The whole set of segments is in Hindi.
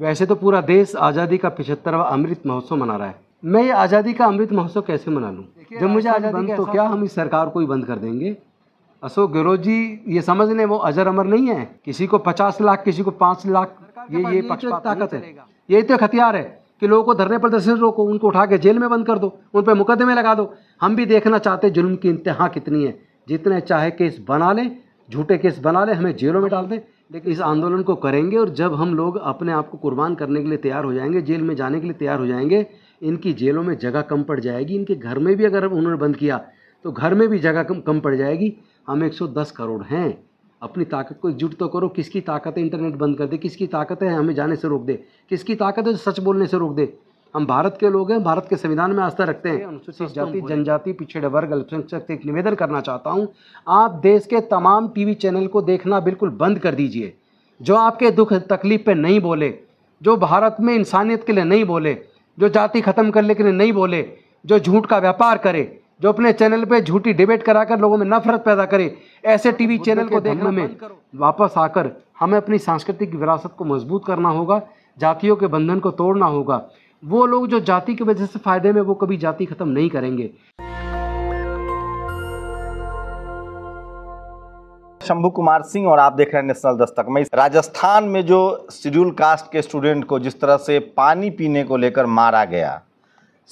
वैसे तो पूरा देश आज़ादी का पिछहत्तरवा अमृत महोत्सव मना रहा है मैं ये आज़ादी का अमृत महोत्सव कैसे मना लूँ जब मुझे आज़ादी बंद तो क्या हम इस सरकार को ही बंद कर देंगे अशोक गहलोत जी ये समझ लें वो अजर अमर नहीं है किसी को पचास लाख किसी को पाँच लाख ये ये तो ताकत है ये तो हथियार है कि लोगों को धरने पर दर्शन रोको उनको उठा के जेल में बंद कर दो उन पर मुकदमे लगा दो हम भी देखना चाहते जुल्म की इंतहा कितनी है जितने चाहे केस बना लें झूठे केस बना लें हमें जेलों में डाल दें लेकिन इस आंदोलन को करेंगे और जब हम लोग अपने आप को कुर्बान करने के लिए तैयार हो जाएंगे जेल में जाने के लिए तैयार हो जाएंगे इनकी जेलों में जगह कम पड़ जाएगी इनके घर में भी अगर उन्होंने बंद किया तो घर में भी जगह कम कम पड़ जाएगी हम 110 करोड़ हैं अपनी ताकत को एकजुट तो करो किसकी ताकत है इंटरनेट बंद कर दे किसकी ताकत है हमें जाने से रोक दे किसकी ताकत है सच बोलने से रोक दे हम भारत के लोग हैं भारत के संविधान में आस्था रखते हैं अनुसूचित जाति जनजाति पिछड़े वर्ग अल्पसंख्यक से एक निवेदन करना चाहता हूँ आप देश के तमाम टीवी चैनल को देखना बिल्कुल बंद कर दीजिए जो आपके दुख तकलीफ पे नहीं बोले जो भारत में इंसानियत के लिए नहीं बोले जो जाति ख़त्म करने के लिए नहीं बोले जो झूठ का व्यापार करे जो अपने चैनल पे झूठी डिबेट कराकर लोगों में नफरत पैदा करे ऐसे टीवी चैनल को देखने में वापस आकर हमें अपनी सांस्कृतिक विरासत को मजबूत करना होगा जातियों के बंधन को तोड़ना होगा वो लोग जो जाति की वजह से फ़ायदे में वो कभी जाति ख़त्म नहीं करेंगे शंभू कुमार सिंह और आप देख रहे हैं नेशनल दस्तक में राजस्थान में जो शेड्यूल कास्ट के स्टूडेंट को जिस तरह से पानी पीने को लेकर मारा गया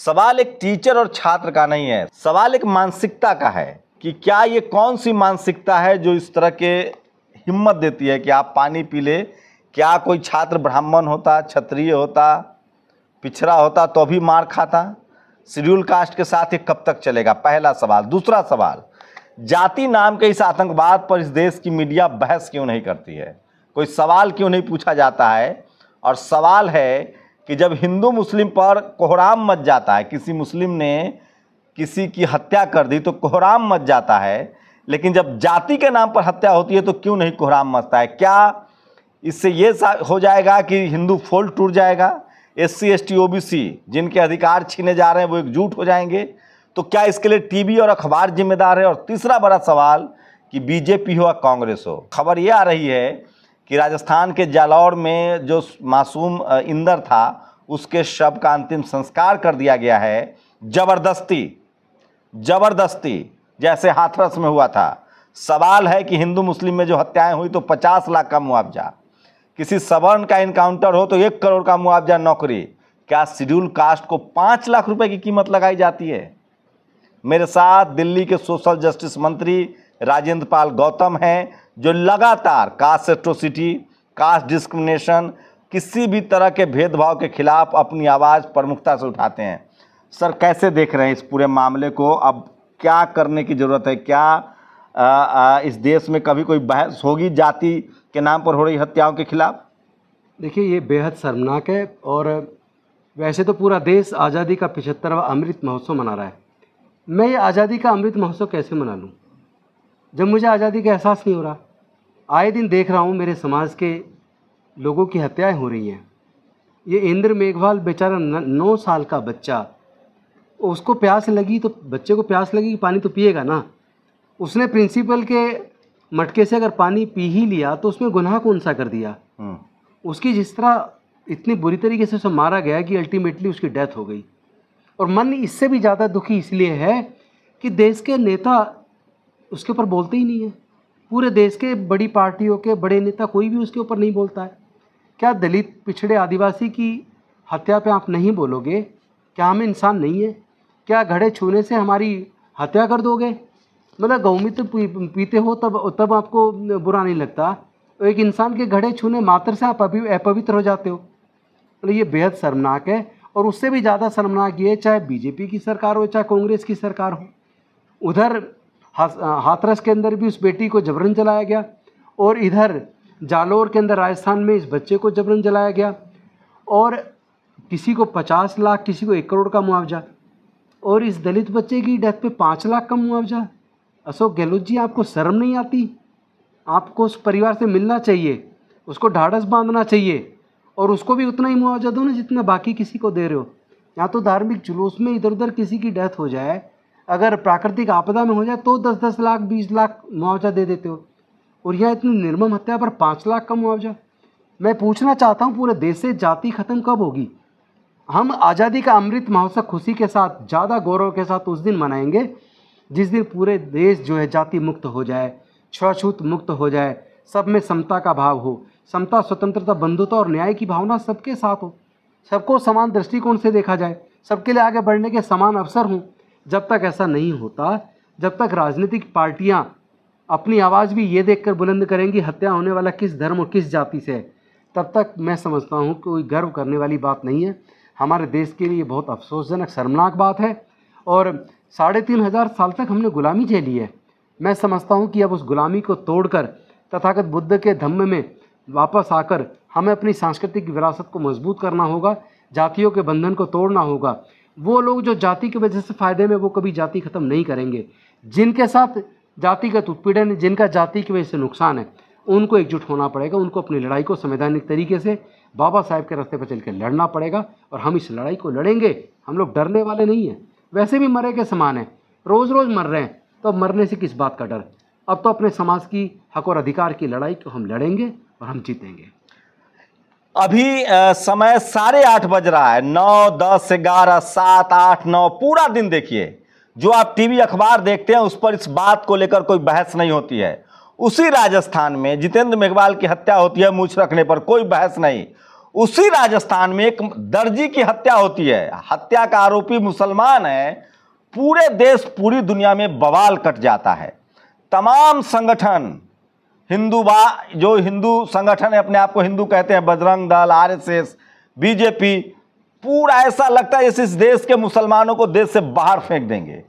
सवाल एक टीचर और छात्र का नहीं है सवाल एक मानसिकता का है कि क्या ये कौन सी मानसिकता है जो इस तरह के हिम्मत देती है कि आप पानी पी ले क्या कोई छात्र ब्राह्मण होता क्षत्रिय होता पिछड़ा होता तो भी मार खाता शेड्यूल कास्ट के साथ ये कब तक चलेगा पहला सवाल दूसरा सवाल जाति नाम के इस आतंकवाद पर इस देश की मीडिया बहस क्यों नहीं करती है कोई सवाल क्यों नहीं पूछा जाता है और सवाल है कि जब हिंदू मुस्लिम पर कोहराम मच जाता है किसी मुस्लिम ने किसी की हत्या कर दी तो कोहराम मच जाता है लेकिन जब जाति के नाम पर हत्या होती है तो क्यों नहीं कोहराम मचता है क्या इससे ये हो जाएगा कि हिंदू फोल्ड टूट जाएगा S C S T O B C जिनके अधिकार छीने जा रहे हैं वो एकजुट हो जाएंगे तो क्या इसके लिए टीवी और अखबार जिम्मेदार है और तीसरा बड़ा सवाल कि बीजेपी हो या कांग्रेस हो खबर ये आ रही है कि राजस्थान के जालौर में जो मासूम इंदर था उसके शव का अंतिम संस्कार कर दिया गया है जबरदस्ती जबरदस्ती जैसे हाथरस में हुआ था सवाल है कि हिंदू मुस्लिम में जो हत्याएं हुई तो 50 लाख का मुआवजा किसी सवर्ण का इनकाउंटर हो तो एक करोड़ का मुआवजा नौकरी क्या शेड्यूल कास्ट को पाँच लाख रुपए की कीमत लगाई जाती है मेरे साथ दिल्ली के सोशल जस्टिस मंत्री राजेंद्र पाल गौतम हैं जो लगातार कास्ट एट्रोसिटी कास्ट डिस्क्रिमिनेशन किसी भी तरह के भेदभाव के खिलाफ अपनी आवाज़ प्रमुखता से उठाते हैं सर कैसे देख रहे हैं इस पूरे मामले को अब क्या करने की ज़रूरत है क्या आ, आ, इस देश में कभी कोई बहस होगी जाति के नाम पर हो रही हत्याओं के खिलाफ देखिए ये बेहद शर्मनाक है और वैसे तो पूरा देश आज़ादी का पिछहत्तरवा अमृत महोत्सव मना रहा है मैं ये आज़ादी का अमृत महोत्सव कैसे मना लूँ जब मुझे आज़ादी का एहसास नहीं हो रहा आए दिन देख रहा हूँ मेरे समाज के लोगों की हत्याएं हो रही हैं ये इंद्र मेघवाल बेचारा नौ साल का बच्चा उसको प्यास लगी तो बच्चे को प्यास लगी पानी तो पिएगा ना उसने प्रिंसिपल के मटके से अगर पानी पी ही लिया तो उसमें गुनाह कौन सा कर दिया हाँ। उसकी जिस तरह इतनी बुरी तरीके से उसे मारा गया कि अल्टीमेटली उसकी डेथ हो गई और मन इससे भी ज़्यादा दुखी इसलिए है कि देश के नेता उसके ऊपर बोलते ही नहीं है पूरे देश के बड़ी पार्टियों के बड़े नेता कोई भी उसके ऊपर नहीं बोलता है क्या दलित पिछड़े आदिवासी की हत्या पे आप नहीं बोलोगे क्या हम इंसान नहीं है क्या घड़े छूने से हमारी हत्या कर दोगे मतलब गौमित्र तो पी, पीते हो तब तब आपको बुरा नहीं लगता एक इंसान के घड़े छूने मात्र से आप अभी अपवित्र हो जाते हो मतलब ये बेहद शर्मनाक है और उससे भी ज़्यादा शर्मनाक ये चाहे बीजेपी की सरकार हो चाहे कांग्रेस की सरकार हो उधर हाथरस के अंदर भी उस बेटी को जबरन जलाया गया और इधर जालोर के अंदर राजस्थान में इस बच्चे को जबरन जलाया गया और किसी को पचास लाख किसी को एक करोड़ का मुआवजा और इस दलित बच्चे की डेथ पे पाँच लाख का मुआवजा अशोक गहलोत जी आपको शर्म नहीं आती आपको उस परिवार से मिलना चाहिए उसको ढाढ़स बांधना चाहिए और उसको भी उतना ही मुआवजा दो ना जितना बाकी किसी को दे रहे हो या तो धार्मिक जुलूस में इधर उधर किसी की डेथ हो जाए अगर प्राकृतिक आपदा में हो जाए तो दस दस लाख बीस लाख मुआवजा दे देते हो और यह इतनी निर्मम हत्या पर पाँच लाख का मुआवजा मैं पूछना चाहता हूँ पूरे देश से जाति खत्म कब होगी हम आज़ादी का अमृत महोत्सव खुशी के साथ ज़्यादा गौरव के साथ उस दिन मनाएंगे जिस दिन पूरे देश जो है जाति मुक्त हो जाए छुआछूत मुक्त हो जाए सब में समता का भाव हो समता स्वतंत्रता बंधुता और न्याय की भावना सबके साथ हो सबको समान दृष्टिकोण से देखा जाए सबके लिए आगे बढ़ने के समान अवसर हों जब तक ऐसा नहीं होता जब तक राजनीतिक पार्टियाँ अपनी आवाज़ भी ये देख कर बुलंद करेंगी हत्या होने वाला किस धर्म और किस जाति से है तब तक मैं समझता हूँ कोई गर्व करने वाली बात नहीं है हमारे देश के लिए बहुत अफसोसजनक शर्मनाक बात है और साढ़े तीन हज़ार साल तक हमने गुलामी झेली है मैं समझता हूँ कि अब उस गुलामी को तोड़कर तथागत बुद्ध के धम्म में वापस आकर हमें अपनी सांस्कृतिक विरासत को मजबूत करना होगा जातियों के बंधन को तोड़ना होगा वो लोग जो जाति की वजह से फ़ायदे में वो कभी जाति ख़त्म नहीं करेंगे जिनके साथ जातिगत उत्पीड़न जिनका जाति की वजह से नुकसान है उनको एकजुट होना पड़ेगा उनको अपनी लड़ाई को संवैधानिक तरीके से बाबा साहेब के रास्ते पर चल के लड़ना पड़ेगा और हम इस लड़ाई को लड़ेंगे हम लोग डरने वाले नहीं हैं वैसे भी मरे के समान है रोज़ रोज़ मर रहे हैं तो अब मरने से किस बात का डर अब तो अपने समाज की हक और अधिकार की लड़ाई को हम लड़ेंगे और हम जीतेंगे अभी आ, समय साढ़े आठ बज रहा है नौ दस ग्यारह सात आठ नौ पूरा दिन देखिए जो आप टीवी अखबार देखते हैं उस पर इस बात को लेकर कोई बहस नहीं होती है उसी राजस्थान में जितेंद्र मेघवाल की हत्या होती है मूछ रखने पर कोई बहस नहीं उसी राजस्थान में एक दर्जी की हत्या होती है हत्या का आरोपी मुसलमान है पूरे देश पूरी दुनिया में बवाल कट जाता है तमाम संगठन हिंदू बा जो हिंदू संगठन है अपने आप को हिंदू कहते हैं बजरंग दल आरएसएस बीजेपी पूरा ऐसा लगता है इस देश के मुसलमानों को देश से बाहर फेंक देंगे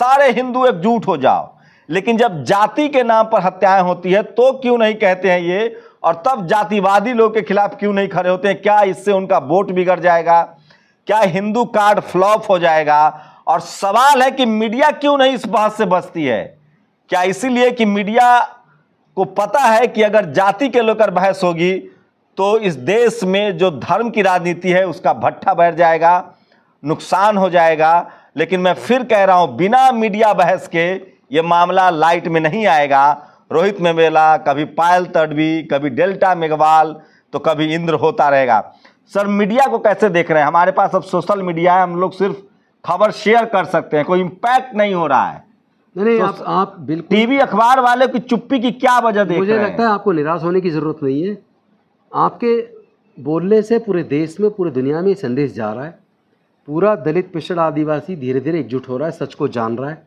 सारे हिंदू एकजुट हो जाओ लेकिन जब जाति के नाम पर हत्याएं होती है तो क्यों नहीं कहते हैं ये और तब जातिवादी लोग के खिलाफ क्यों नहीं खड़े होते हैं क्या इससे उनका वोट बिगड़ जाएगा क्या हिंदू कार्ड फ्लॉप हो जाएगा और सवाल है कि मीडिया क्यों नहीं इस बात से बचती है क्या इसीलिए कि मीडिया को पता है कि अगर जाति के लेकर बहस होगी तो इस देश में जो धर्म की राजनीति है उसका भट्ठा बैठ जाएगा नुकसान हो जाएगा लेकिन मैं फिर कह रहा हूं बिना मीडिया बहस के ये मामला लाइट में नहीं आएगा रोहित मेवेला कभी पायल तडवी कभी डेल्टा मेघवाल तो कभी इंद्र होता रहेगा सर मीडिया को कैसे देख रहे हैं हमारे पास अब सोशल मीडिया है हम लोग सिर्फ खबर शेयर कर सकते हैं कोई इम्पैक्ट नहीं हो रहा है नहीं तो आप आप बिल्कुल टीवी अखबार वाले की चुप्पी की क्या वजह देख मुझे रहे लगता है आपको निराश होने की ज़रूरत नहीं है आपके बोलने से पूरे देश में पूरे दुनिया में संदेश जा रहा है पूरा दलित पिछड़ा आदिवासी धीरे धीरे एकजुट हो रहा है सच को जान रहा है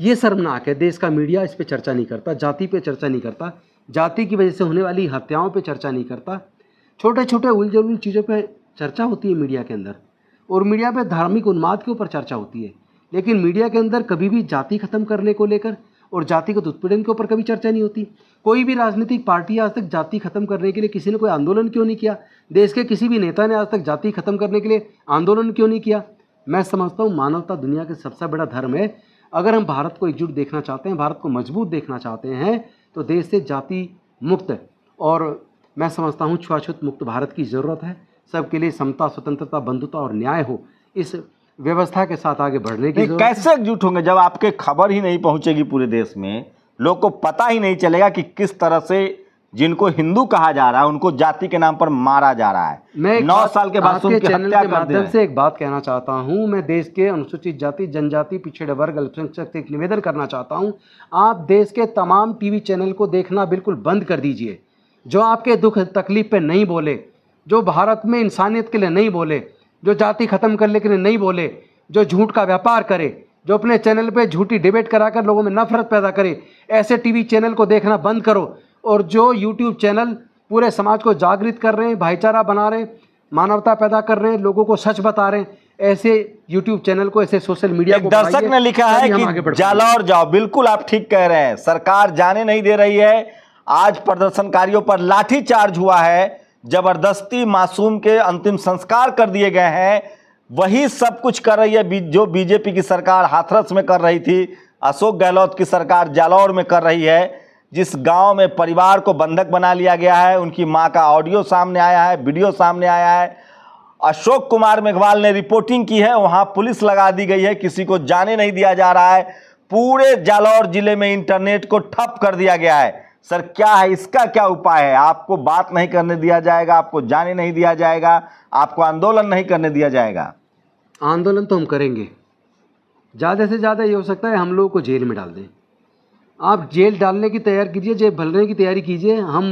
ये शर्मनाक है देश का मीडिया इस पर चर्चा नहीं करता जाति पे चर्चा नहीं करता जाति की वजह से होने वाली हत्याओं पे चर्चा नहीं करता छोटे छोटे उलझल उल चीज़ों पे चर्चा होती है मीडिया के अंदर और मीडिया पे धार्मिक उन्माद के ऊपर चर्चा होती है लेकिन मीडिया के अंदर कभी भी जाति ख़त्म करने को लेकर और जातिगत उत्पीड़न के ऊपर कभी चर्चा नहीं होती कोई भी राजनीतिक पार्टी आज तक जाति खत्म करने के लिए किसी ने कोई आंदोलन क्यों नहीं किया देश के किसी भी नेता ने आज तक जाति खत्म करने के लिए आंदोलन क्यों नहीं किया मैं समझता हूँ मानवता दुनिया का सबसे बड़ा धर्म है अगर हम भारत को एकजुट देखना चाहते हैं भारत को मजबूत देखना चाहते हैं तो देश से जाति मुक्त और मैं समझता हूँ छुआछूत मुक्त भारत की ज़रूरत है सबके लिए समता स्वतंत्रता बंधुता और न्याय हो इस व्यवस्था के साथ आगे बढ़ने की कैसे एकजुट होंगे जब आपके खबर ही नहीं पहुँचेगी पूरे देश में लोग को पता ही नहीं चलेगा कि किस तरह से जिनको हिंदू कहा जा रहा है उनको जाति के नाम पर मारा जा रहा है मैं नौ साल के बाद चैनल के माध्यम से एक बात कहना चाहता हूं मैं देश के अनुसूचित जाति जनजाति पिछड़े वर्ग अल्पसंख्यक से एक निवेदन करना चाहता हूं आप देश के तमाम टीवी चैनल को देखना बिल्कुल बंद कर दीजिए जो आपके दुख तकलीफ पे नहीं बोले जो भारत में इंसानियत के लिए नहीं बोले जो जाति ख़त्म करने के लिए नहीं बोले जो झूठ का व्यापार करे जो अपने चैनल पे झूठी डिबेट कराकर लोगों में नफरत पैदा करे ऐसे टीवी चैनल को देखना बंद करो और जो यूट्यूब चैनल पूरे समाज को जागृत कर रहे हैं भाईचारा बना रहे हैं मानवता पैदा कर रहे हैं लोगों को सच बता रहे हैं ऐसे YouTube चैनल को ऐसे सोशल मीडिया एक दर्शक ने लिखा है कि जाला और जाओ बिल्कुल आप ठीक कह रहे हैं सरकार जाने नहीं दे रही है आज प्रदर्शनकारियों पर लाठी चार्ज हुआ है जबरदस्ती मासूम के अंतिम संस्कार कर दिए गए हैं वही सब कुछ कर रही है जो बीजेपी की सरकार हाथरस में कर रही थी अशोक गहलोत की सरकार जालौर में कर रही है जिस गांव में परिवार को बंधक बना लिया गया है उनकी मां का ऑडियो सामने आया है वीडियो सामने आया है अशोक कुमार मेघवाल ने रिपोर्टिंग की है वहां पुलिस लगा दी गई है किसी को जाने नहीं दिया जा रहा है पूरे जालौर जिले में इंटरनेट को ठप कर दिया गया है सर क्या है इसका क्या उपाय है आपको बात नहीं करने दिया जाएगा आपको जाने नहीं दिया जाएगा आपको आंदोलन नहीं करने दिया जाएगा आंदोलन तो हम करेंगे ज़्यादा से ज़्यादा ये हो सकता है हम लोगों को जेल में डाल दें आप जेल डालने की तैयारी कीजिए जेल भरने की तैयारी कीजिए हम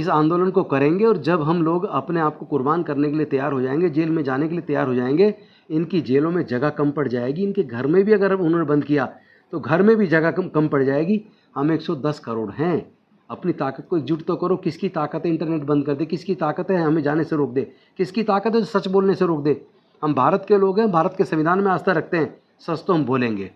इस आंदोलन को करेंगे और जब हम लोग अपने आप को कुर्बान करने के लिए तैयार हो जाएंगे जेल में जाने के लिए तैयार हो जाएंगे इनकी जेलों में जगह कम पड़ जाएगी इनके घर में भी अगर उन्होंने बंद किया तो घर में भी जगह कम कम पड़ जाएगी हम 110 करोड़ हैं अपनी ताकत को एकजुट तो करो किसकी ताकत है इंटरनेट बंद कर दे किसकी ताकत है हमें जाने से रोक दे किसकी ताकत है सच बोलने से रोक दे हम भारत के लोग हैं भारत के संविधान में आस्था रखते हैं सच तो हम बोलेंगे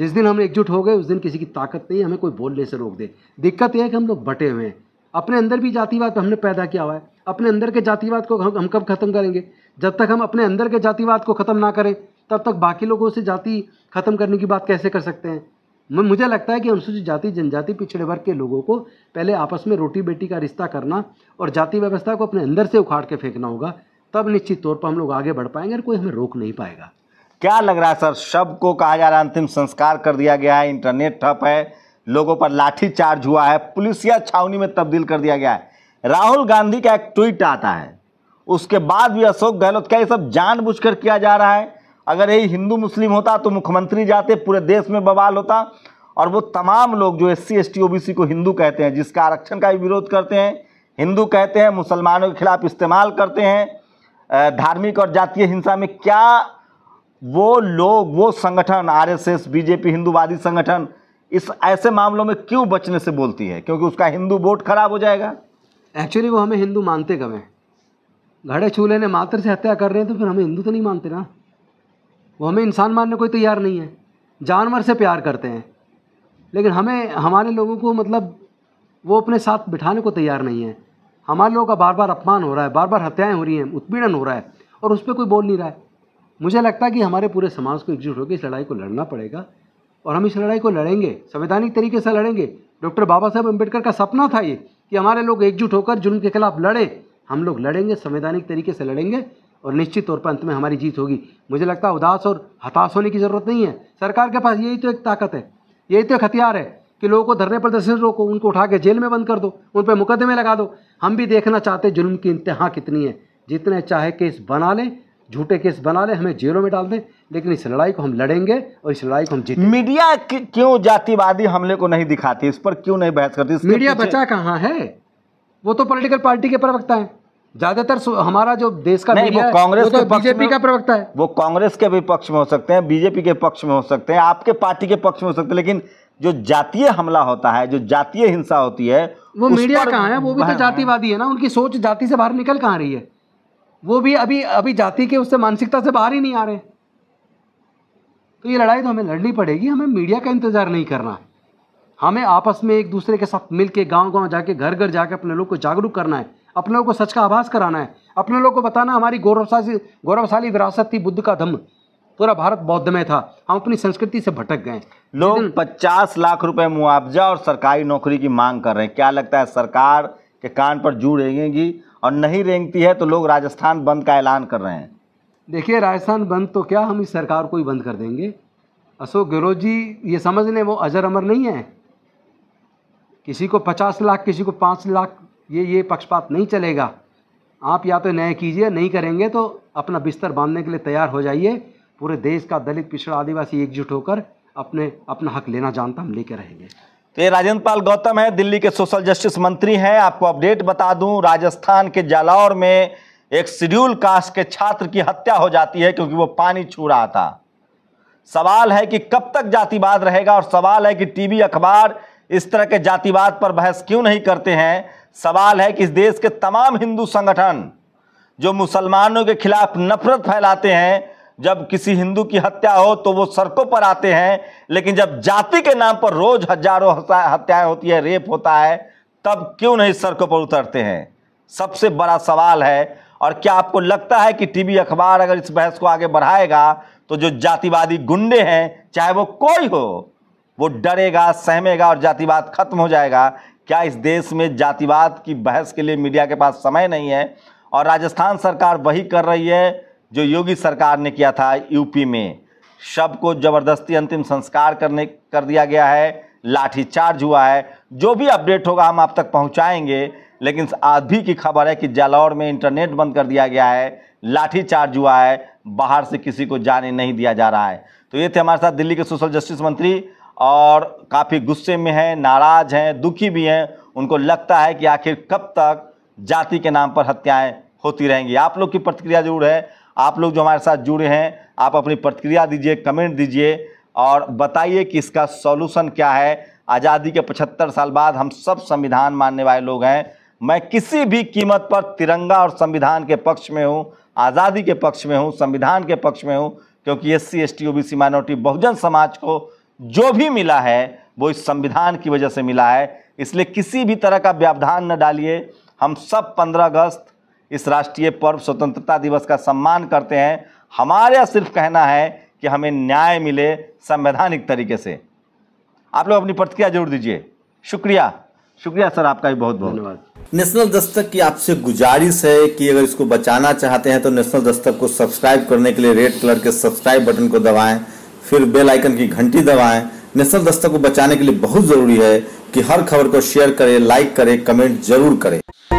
जिस दिन हम एकजुट हो गए उस दिन किसी की ताकत नहीं हमें कोई बोलने से रोक दे दिक्कत यह है कि हम लोग बटे हुए हैं अपने अंदर भी जातिवाद हमने पैदा किया हुआ है अपने अंदर के जातिवाद को हम, हम कब खत्म करेंगे जब तक हम अपने अंदर के जातिवाद को ख़त्म ना करें तब तक बाकी लोगों से जाति ख़त्म करने की बात कैसे कर सकते हैं मुझे लगता है कि अनुसूचित जाति जनजाति पिछड़े वर्ग के लोगों को पहले आपस में रोटी बेटी का रिश्ता करना और जाति व्यवस्था को अपने अंदर से उखाड़ के फेंकना होगा तब निश्चित तौर पर हम लोग आगे बढ़ पाएंगे और कोई हमें रोक नहीं पाएगा क्या लग रहा है सर शब को कहा जा रहा है अंतिम संस्कार कर दिया गया है इंटरनेट ठप है लोगों पर लाठी चार्ज हुआ है पुलिसिया छावनी में तब्दील कर दिया गया है राहुल गांधी का एक ट्वीट आता है उसके बाद भी अशोक गहलोत क्या ये सब जानबूझकर किया जा रहा है अगर यही हिंदू मुस्लिम होता तो मुख्यमंत्री जाते पूरे देश में बवाल होता और वो तमाम लोग जो S C S T O B C को हिंदू कहते हैं जिसका आरक्षण का भी विरोध करते हैं हिंदू कहते हैं मुसलमानों के खिलाफ इस्तेमाल करते हैं धार्मिक और जातीय हिंसा में क्या वो लोग वो संगठन आरएसएस बीजेपी हिंदूवादी संगठन इस ऐसे मामलों में क्यों बचने से बोलती है क्योंकि उसका हिंदू वोट खराब हो जाएगा एक्चुअली वो हमें हिंदू मानते कब हैं घड़े चूल्हे ने मात्र से हत्या कर रहे हैं तो फिर हमें हिंदू तो नहीं मानते ना वो हमें इंसान मानने कोई तैयार नहीं है जानवर से प्यार करते हैं लेकिन हमें हमारे लोगों को मतलब वो अपने साथ बिठाने को तैयार नहीं है हमारे लोगों का बार बार अपमान हो रहा है बार बार हत्याएं हो रही हैं उत्पीड़न हो रहा है और उस पर कोई बोल नहीं रहा है मुझे लगता है कि हमारे पूरे समाज को एकजुट होकर इस लड़ाई को लड़ना पड़ेगा और हम इस लड़ाई को लड़ेंगे संवैधानिक तरीके से लड़ेंगे डॉक्टर बाबा साहेब अम्बेडकर का सपना था ये कि हमारे लोग एकजुट होकर जुल्म के खिलाफ लड़े हम लोग लड़ेंगे संवैधानिक तरीके से लड़ेंगे और निश्चित तौर पर अंत में हमारी जीत होगी मुझे लगता है उदास और हताश होने की ज़रूरत नहीं है सरकार के पास यही तो एक ताकत है यही तो एक हथियार है कि लोगों को धरने प्रदर्शन रोको उनको उठा के जेल में बंद कर दो उन पर मुकदमे लगा दो हम भी देखना चाहते जुल्म की इंतहा कितनी है जितने चाहे केस बना लें झूठे केस बना ले हमें जेलों में डाल दें लेकिन इस लड़ाई को हम लड़ेंगे और इस लड़ाई को हम जीत मीडिया क्यों जातिवादी हमले को नहीं दिखाती इस पर क्यों नहीं बहस करती मीडिया बचा कहाँ है वो तो पॉलिटिकल पार्टी के प्रवक्ता है ज्यादातर हमारा जो देश का नहीं, वो कांग्रेस तो बीजेपी का प्रवक्ता है वो कांग्रेस के भी पक्ष में हो सकते हैं बीजेपी के पक्ष में हो सकते हैं आपके पार्टी के पक्ष में हो सकते हैं लेकिन जो जातीय हमला होता है जो जातीय हिंसा होती है वो मीडिया कहाँ है वो भी तो हाँ। जातिवादी है ना उनकी सोच जाति से बाहर निकल कहाँ रही है वो भी अभी अभी जाति के उससे मानसिकता से बाहर ही नहीं आ रहे तो ये लड़ाई तो हमें लड़नी पड़ेगी हमें मीडिया का इंतज़ार नहीं करना है हमें आपस में एक दूसरे के साथ मिल के गाँव गाँव जाके घर घर जाके अपने लोग को जागरूक करना है अपने लोग को सच का आभास कराना है अपने लोग को बताना हमारी गौरवशाली गौरवशाली विरासत थी बुद्ध का धम्म पूरा भारत बौद्ध में था हम अपनी संस्कृति से भटक गए लोग पचास लाख रुपए मुआवजा और सरकारी नौकरी की मांग कर रहे हैं क्या लगता है सरकार के कान पर जू रहेंगी और नहीं रेंगती है तो लोग राजस्थान बंद का ऐलान कर रहे हैं देखिए राजस्थान बंद तो क्या हम इस सरकार को ही बंद कर देंगे अशोक गहलोत जी ये समझ लें वो अजर अमर नहीं है किसी को पचास लाख किसी को पाँच लाख ये ये पक्षपात नहीं चलेगा आप या तो न्याय कीजिए नहीं करेंगे तो अपना बिस्तर बांधने के लिए तैयार हो जाइए पूरे देश का दलित पिछड़ा आदिवासी एकजुट होकर अपने अपना हक लेना जानता हम लेके रहेंगे तो ये राजेंद्र पाल गौतम है दिल्ली के सोशल जस्टिस मंत्री हैं आपको अपडेट बता दूं राजस्थान के जालौर में एक शेड्यूल कास्ट के छात्र की हत्या हो जाती है क्योंकि वो पानी छू रहा था सवाल है कि कब तक जातिवाद रहेगा और सवाल है कि टीवी अखबार इस तरह के जातिवाद पर बहस क्यों नहीं करते हैं सवाल है कि इस देश के तमाम हिंदू संगठन जो मुसलमानों के खिलाफ नफरत फैलाते हैं जब किसी हिंदू की हत्या हो तो वो सड़कों पर आते हैं लेकिन जब जाति के नाम पर रोज हजारों हत्याएं होती है रेप होता है तब क्यों नहीं सड़कों पर उतरते हैं सबसे बड़ा सवाल है और क्या आपको लगता है कि टीवी अखबार अगर इस बहस को आगे बढ़ाएगा तो जो जातिवादी गुंडे हैं चाहे वो कोई हो वो डरेगा सहमेगा और जातिवाद खत्म हो जाएगा क्या इस देश में जातिवाद की बहस के लिए मीडिया के पास समय नहीं है और राजस्थान सरकार वही कर रही है जो योगी सरकार ने किया था यूपी में सबको को ज़बरदस्ती अंतिम संस्कार करने कर दिया गया है लाठी चार्ज हुआ है जो भी अपडेट होगा हम आप तक पहुंचाएंगे लेकिन आज भी की खबर है कि जालौर में इंटरनेट बंद कर दिया गया है लाठी चार्ज हुआ है बाहर से किसी को जाने नहीं दिया जा रहा है तो ये थे हमारे साथ दिल्ली के सोशल जस्टिस मंत्री और काफ़ी गुस्से में हैं नाराज़ हैं दुखी भी हैं उनको लगता है कि आखिर कब तक जाति के नाम पर हत्याएं होती रहेंगी आप लोग की प्रतिक्रिया जरूर है आप लोग जो हमारे साथ जुड़े हैं आप अपनी प्रतिक्रिया दीजिए कमेंट दीजिए और बताइए कि इसका सॉल्यूशन क्या है आज़ादी के 75 साल बाद हम सब संविधान मानने वाले लोग हैं मैं किसी भी कीमत पर तिरंगा और संविधान के पक्ष में हूँ आज़ादी के पक्ष में हूँ संविधान के पक्ष में हूँ क्योंकि S C S T O B C minority बहुजन समाज को जो भी मिला है वो इस संविधान की वजह से मिला है इसलिए किसी भी तरह का व्यवधान न डालिए हम सब पंद्रह अगस्त इस राष्ट्रीय पर्व स्वतंत्रता दिवस का सम्मान करते हैं हमारा सिर्फ कहना है कि हमें न्याय मिले संवैधानिक तरीके से आप लोग अपनी प्रतिक्रिया जरूर दीजिए शुक्रिया शुक्रिया सर आपका भी बहुत बहुत धन्यवाद नेशनल दस्तक की आपसे गुजारिश है कि अगर इसको बचाना चाहते हैं तो नेशनल दस्तक को सब्सक्राइब करने के लिए रेड कलर के सब्सक्राइब बटन को दबाएं फिर बेल आइकन की घंटी दबाएं नेशनल दस्तक को बचाने के लिए बहुत ज़रूरी है कि हर खबर को शेयर करें लाइक करें कमेंट जरूर करें